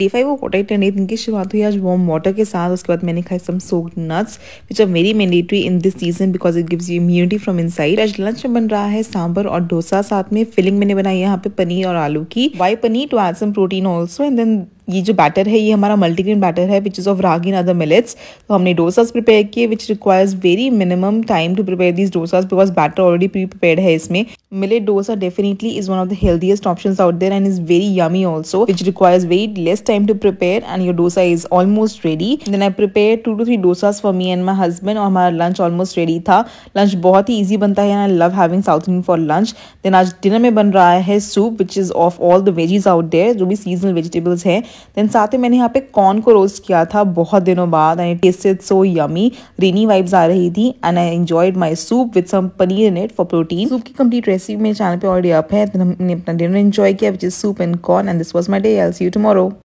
D five वो product and दिन शुरुआत हुई आज वॉम वाटर के साथ उसके बाद मैंने खाए some soak nuts which are very mandatory in this season because it gives you immunity from inside आज लंच में बन रहा है सांबर और डोसा साथ में फिलिंग मैंने बनाई यहाँ पे पनीर और आलू की why paneer to add some protein also and then ये जो बैटर है ये हमारा मल्टीग्रेन बैटर है which is of ragi in other millets तो हमने डोसाज प्रिपेयर किए which requires very minimum time to prepare this dosas because batter already pre prepare है इसमें millet dosa definitely is one of the healthiest option out there and is very yummy also which requires very less time to prepare and your dosa is almost ready then I prepare two two three dosas for me and my husband और हमारा lunch almost ready था lunch बहुत ही easy बनता है and I love having south Indian for lunch then आज dinner में बन रहा है soup which is of all the veggies out there जो भी सीजनल वेजिटेबल्स हैं देन साथ ही मैंने यहाँ पे कॉर्न को रोस्ट किया था बहुत दिनों बाद and tasted so yummy rainy vibes आ रही थी and I enjoyed my soup with some paneer in it for protein soup की कंप्लीट रेसिपी मेरे चैनल पे ऑलरेडी अप है देन हमने अपना डिनर एंजॉय किया which is soup and corn and this was my day L C U tomorrow